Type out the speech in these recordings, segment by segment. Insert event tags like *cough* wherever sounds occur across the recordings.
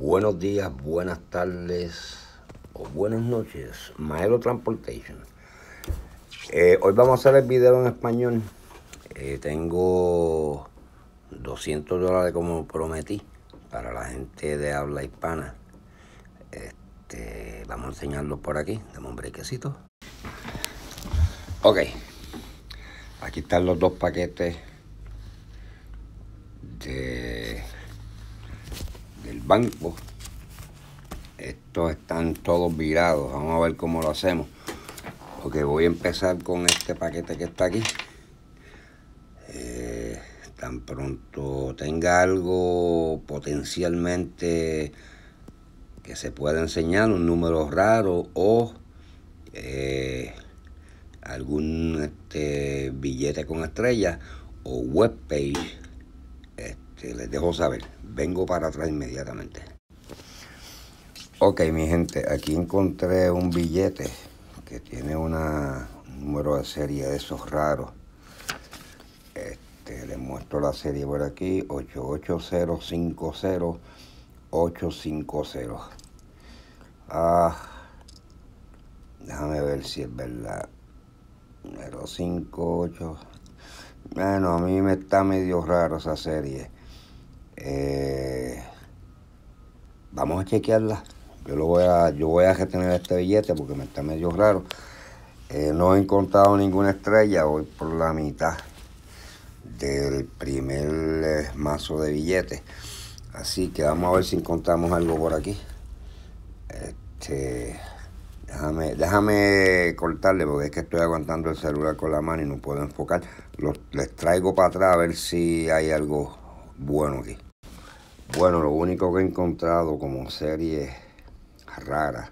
Buenos días, buenas tardes o buenas noches, Maelo Transportation. Eh, hoy vamos a hacer el video en español. Eh, tengo 200 dólares como prometí para la gente de habla hispana. Este, vamos a enseñarlo por aquí. Dame un brequecito. Ok. Aquí están los dos paquetes de bancos. Estos están todos virados. Vamos a ver cómo lo hacemos. Porque voy a empezar con este paquete que está aquí. Eh, tan pronto tenga algo potencialmente que se pueda enseñar, un número raro o eh, algún este, billete con estrella o webpage, este, les dejo saber vengo para atrás inmediatamente. Ok, mi gente, aquí encontré un billete que tiene una, número de serie de esos raros. Este, les muestro la serie por aquí, 88050850 Ah, déjame ver si es verdad. Número 58. Bueno, a mí me está medio raro esa serie. Eh, vamos a chequearla. Yo lo voy a, yo voy a retener este billete porque me está medio raro. Eh, no he encontrado ninguna estrella, voy por la mitad del primer eh, mazo de billetes. Así que vamos a ver si encontramos algo por aquí. Este, déjame, déjame cortarle porque es que estoy aguantando el celular con la mano y no puedo enfocar. les traigo para atrás a ver si hay algo bueno aquí. Bueno, lo único que he encontrado como serie rara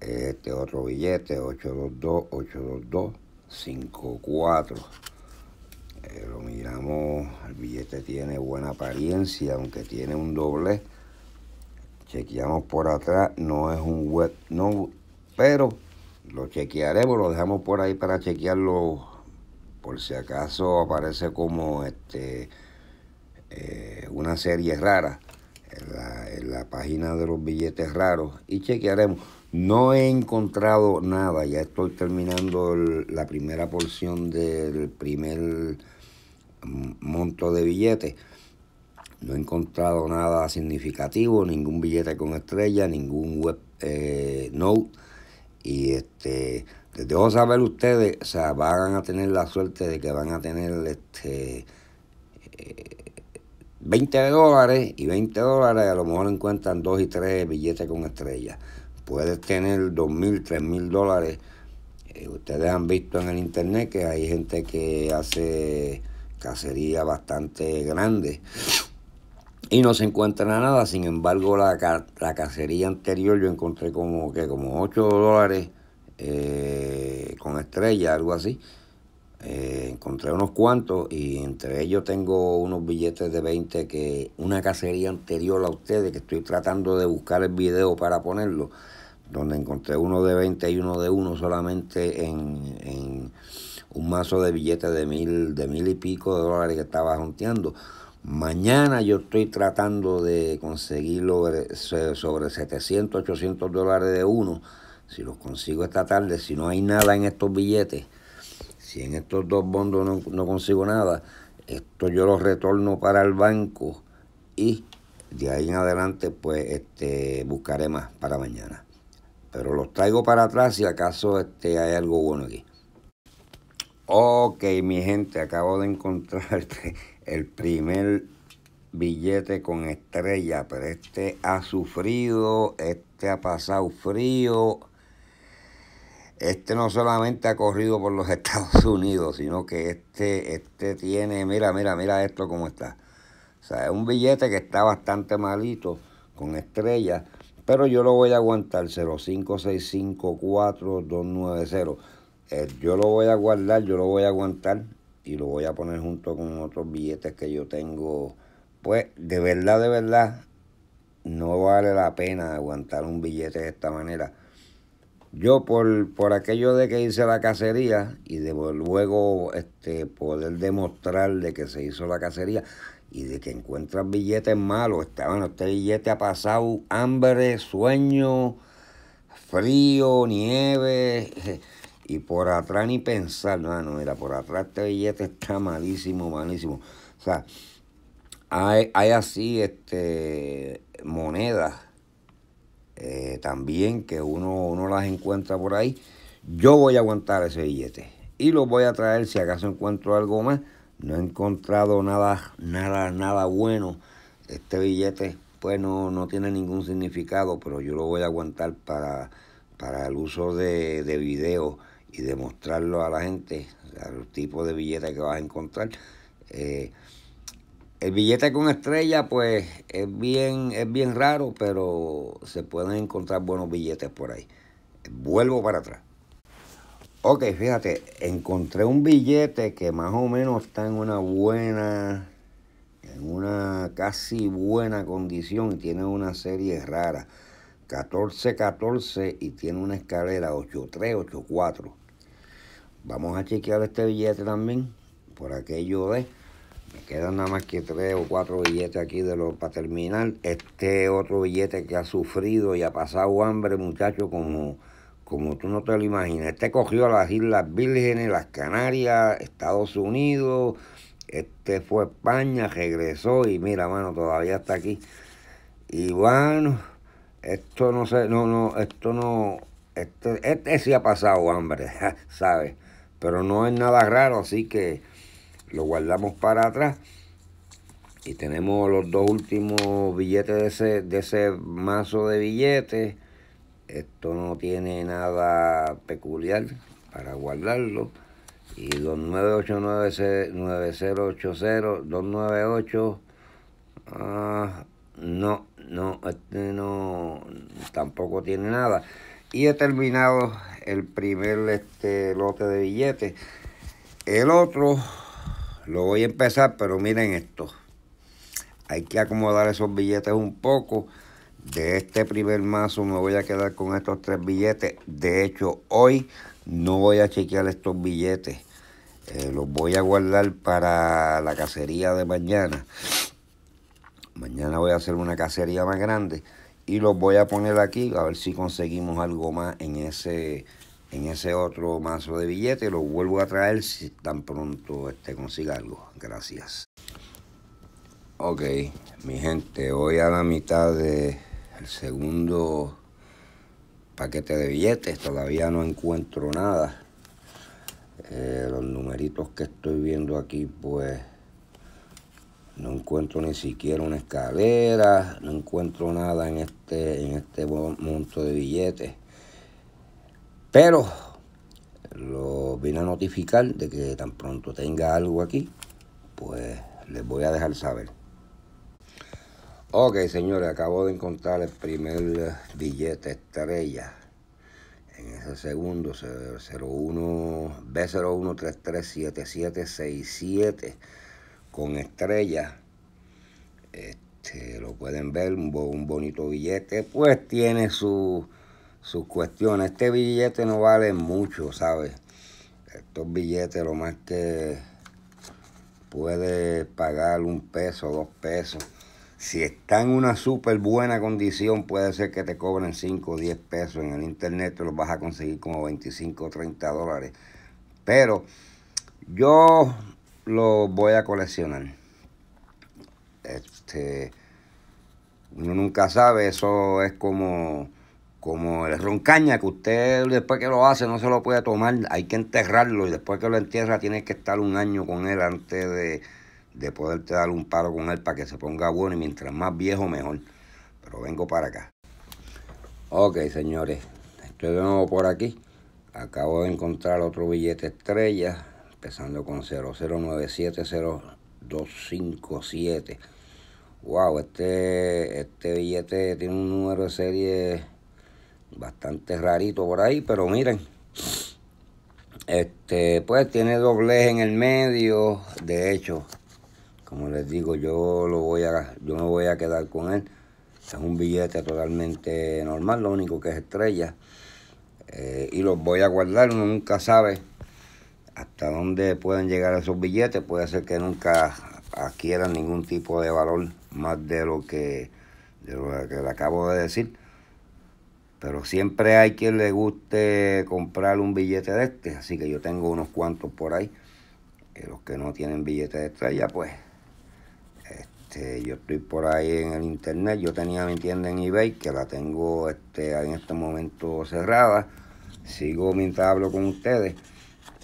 es este otro billete, 822-822-54. Eh, lo miramos, el billete tiene buena apariencia, aunque tiene un doble. Chequeamos por atrás, no es un web, no, pero lo chequearemos, lo dejamos por ahí para chequearlo por si acaso aparece como este... Eh, una serie rara en la, página de los billetes raros y chequearemos. No he encontrado nada, ya estoy terminando la primera porción del primer mm, monto de billetes. No he encontrado nada significativo, ningún billete con estrella, ningún web eh, note. Y este, les saber ustedes, o sea, van a tener la suerte de que van a tener este. Eh, 20 dólares y 20 dólares a lo mejor encuentran 2 y 3 billetes con estrellas. Puedes tener mil 2.000, mil dólares. Eh, ustedes han visto en el internet que hay gente que hace cacería bastante grande y no se encuentra nada. Sin embargo, la, cacería anterior yo encontré como que como 8 dólares eh, con estrella, algo así. Eh, encontré unos cuantos y entre ellos tengo unos billetes de 20 que una cacería anterior a ustedes, que estoy tratando de buscar el video para ponerlo, donde encontré uno de 20 y uno de uno solamente en, un mazo de billetes de mil, de mil y pico de dólares que estaba jonteando. Mañana yo estoy tratando de conseguirlo sobre 700, 800 dólares de uno. Si los consigo esta tarde, si no hay nada en estos billetes, si en estos dos bondos no, consigo nada, esto yo lo retorno para el banco y de ahí en adelante pues este, buscaré más para mañana. Pero los traigo para atrás si acaso este, hay algo bueno aquí. Ok, mi gente, acabo de encontrar *laughs* el primer billete con estrella, pero este ha sufrido, este ha pasado frío. Este no solamente ha corrido por los *laughs* Estados Unidos, sino que este, este tiene, mira, mira, mira esto cómo está. O sea, es un billete que está bastante malito, con estrellas, pero yo lo voy a aguantar, 05654290. Eh, yo lo voy a guardar, yo lo voy a aguantar y lo voy a poner junto con otros billetes que yo tengo. Pues de verdad, de verdad, no vale la pena aguantar un billete de esta manera. Yo por, por aquello de que hice la cacería y de luego este, poder demostrar de que se hizo la cacería y de que encuentras billetes malos, este billete ha pasado hambre, sueño, frío, nieve, *laughs* y por atrás ni pensar, no, no, mira, por atrás este billete está malísimo, malísimo. O sea, hay, hay así este, monedas eh, también que uno, uno las encuentra por ahí, yo voy a aguantar ese billete y lo voy a traer si acaso encuentro algo más. No he encontrado nada, nada, nada bueno. Este billete pues no, tiene ningún significado, pero yo lo voy a aguantar para, para el uso de, de video y demostrarlo a la gente, el tipo de billete que vas a encontrar. Eh, el billete con estrella, pues, es bien, es bien raro, pero se pueden encontrar buenos billetes por ahí. Vuelvo para atrás. Ok, fíjate, encontré un billete que más o menos está en una buena, en una casi buena condición tiene una serie rara. 14-14 y tiene una escalera 8384. Vamos a chequear este billete también por aquello de... Me quedan nada más que tres o cuatro billetes aquí de los para terminar. Este otro billete que ha sufrido y ha pasado hambre, muchacho, como, como tú no te lo imaginas. Este cogió a las Islas Vírgenes, las Canarias, Estados Unidos. Este fue a España, regresó y mira, mano, todavía está aquí. Y bueno, esto no sé, no, no, esto no, este, este sí ha pasado hambre, *laughs* ¿sabes? Pero no es nada raro, así que lo guardamos para atrás y tenemos los dos últimos billetes de ese, de ese mazo de billetes esto no tiene nada peculiar para guardarlo y los 989 9080 298 no no este no tampoco tiene nada y he terminado el primer este lote de billetes el otro lo voy a empezar, pero miren esto. Hay que acomodar esos billetes un poco. De este primer mazo me voy a quedar con estos tres billetes. De hecho, hoy no voy a chequear estos billetes. Eh, los voy a guardar para la cacería de mañana. Mañana voy a hacer una cacería más grande y los voy a poner aquí a ver si conseguimos algo más en ese en ese otro mazo de billetes. Lo vuelvo a traer si tan pronto este, consiga algo. Gracias. Ok, mi gente, hoy a la mitad del segundo paquete de billetes. Todavía no encuentro nada. Eh, los numeritos que estoy viendo aquí, pues no encuentro ni siquiera una escalera, no encuentro nada en este, en este monto de billetes. Pero lo vine a notificar de que tan pronto tenga algo aquí, pues les voy a dejar saber. Ok, señores, acabo de encontrar el primer billete estrella. En ese segundo, 01, B01337767 con estrella. Este, lo pueden ver, un bonito billete. Pues tiene su sus cuestiones. Este billete no vale mucho, ¿sabes? Estos billetes lo más que puede pagar un peso, dos pesos. Si está en una súper buena condición, puede ser que te cobren 5 o 10 pesos. En el internet te los vas a conseguir como 25 o 30 dólares. Pero yo lo voy a coleccionar. Este, uno nunca sabe, eso es como como el roncaña, que usted después que lo hace no se lo puede tomar, hay que enterrarlo y después que lo entierra tienes que estar un año con él antes de, poderte dar un paro con él para que se ponga bueno y mientras más viejo mejor. Pero vengo para acá. Ok, señores, estoy de nuevo por aquí. Acabo de encontrar otro billete estrella, empezando con 00970257. Wow, este, este billete tiene un número de serie bastante rarito por ahí, pero miren. Este, pues tiene doblez en el medio. De hecho, como les digo, yo lo voy a, yo me voy a quedar con él. Es un billete totalmente normal, lo único que es estrella. Eh, y los voy a guardar, uno nunca sabe hasta dónde pueden llegar esos billetes. Puede ser que nunca adquieran ningún tipo de valor más de lo que, de lo que le acabo de decir. Pero siempre hay quien le guste comprar un billete de este, así que yo tengo unos cuantos por ahí. los que no tienen billete de estrella, pues este, yo estoy por ahí en el internet. Yo tenía mi tienda en eBay, que la tengo este, en este momento cerrada. Sigo mientras hablo con ustedes.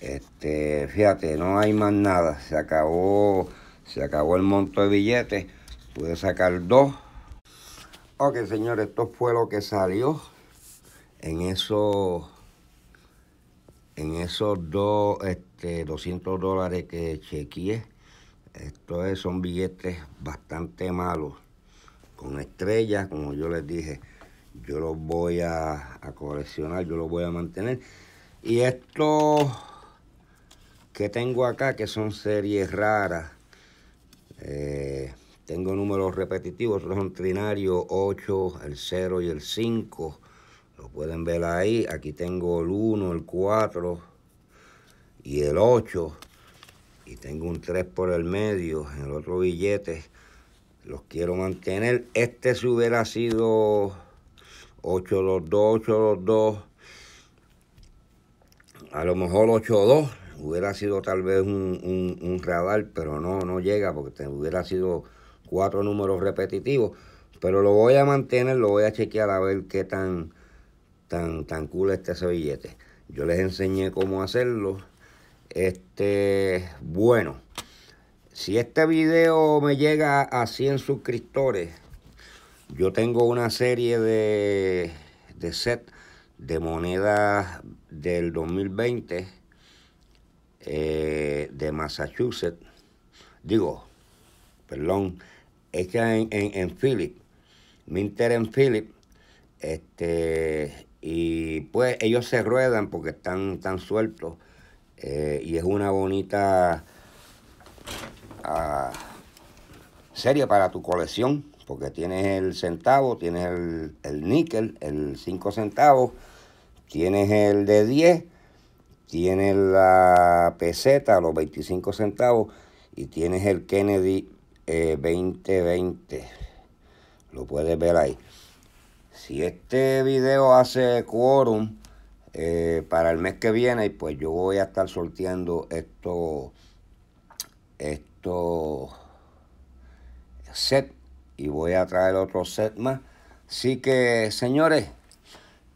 Este, fíjate, no hay más nada. Se acabó, se acabó el monto de billetes. Pude sacar dos. Ok, señores, esto fue lo que salió en esos en esos dos 200 este, dólares que chequeé esto son billetes bastante malos con estrellas como yo les dije yo los voy a, coleccionar yo los voy a mantener y estos que tengo acá que son series raras eh, tengo números repetitivos, son trinarios 8, el 0 y el 5. Lo pueden ver ahí. Aquí tengo el 1, el 4 y el 8. Y tengo un 3 por el medio en el otro billete. Los quiero mantener. Este si hubiera sido 8, 2, 2, 8, 2, 2. A lo mejor 8, 2. Hubiera sido tal vez un, un, radar, pero no, no llega porque hubiera sido cuatro números repetitivos. Pero lo voy a mantener, lo voy a chequear a ver qué tan tan, tan cool este ese Yo les enseñé cómo hacerlo. Este, bueno, si este video me llega a 100 suscriptores, yo tengo una serie de, de set de monedas del 2020 eh, de Massachusetts. Digo, perdón, hecha en, en, en Philip, Minter en Philip, este, y pues ellos se ruedan porque están, tan sueltos. Eh, y es una bonita ah, serie para tu colección. Porque tienes el centavo, tienes el, el níquel, el 5 centavos, tienes el de 10, tienes la peseta, los 25 centavos, y tienes el Kennedy 2020. Eh, Lo puedes ver ahí. Si este video hace quórum eh, para el mes que viene, pues yo voy a estar sorteando estos esto set y voy a traer otro set más. Así que, señores,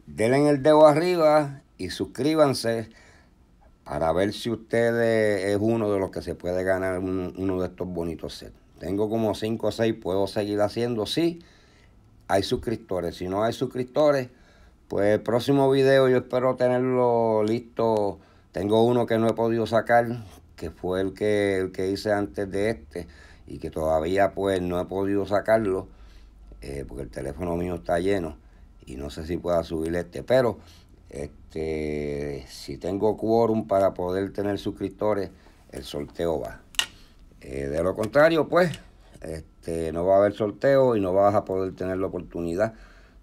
denle el dedo arriba y suscríbanse para ver si ustedes es uno de los que se puede ganar uno de estos bonitos sets. Tengo como 5 o 6, puedo seguir haciendo, sí hay suscriptores. Si no hay suscriptores, pues el próximo video yo espero tenerlo listo. Tengo uno que no he podido sacar, que fue el que, que hice antes de este y que todavía pues no he podido sacarlo eh, porque el teléfono mío está lleno y no sé si pueda subir este. Pero este, si tengo quórum para poder tener suscriptores, el sorteo va. Eh, de lo contrario, pues este, no va a haber sorteo y no vas a poder tener la oportunidad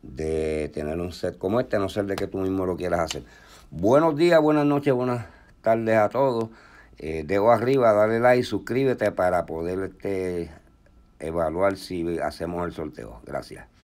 de tener un set como este, a no ser de que tú mismo lo quieras hacer. Buenos días, buenas noches, buenas tardes a todos. Eh, dejo arriba, dale like, suscríbete para poder este, evaluar si hacemos el sorteo. Gracias.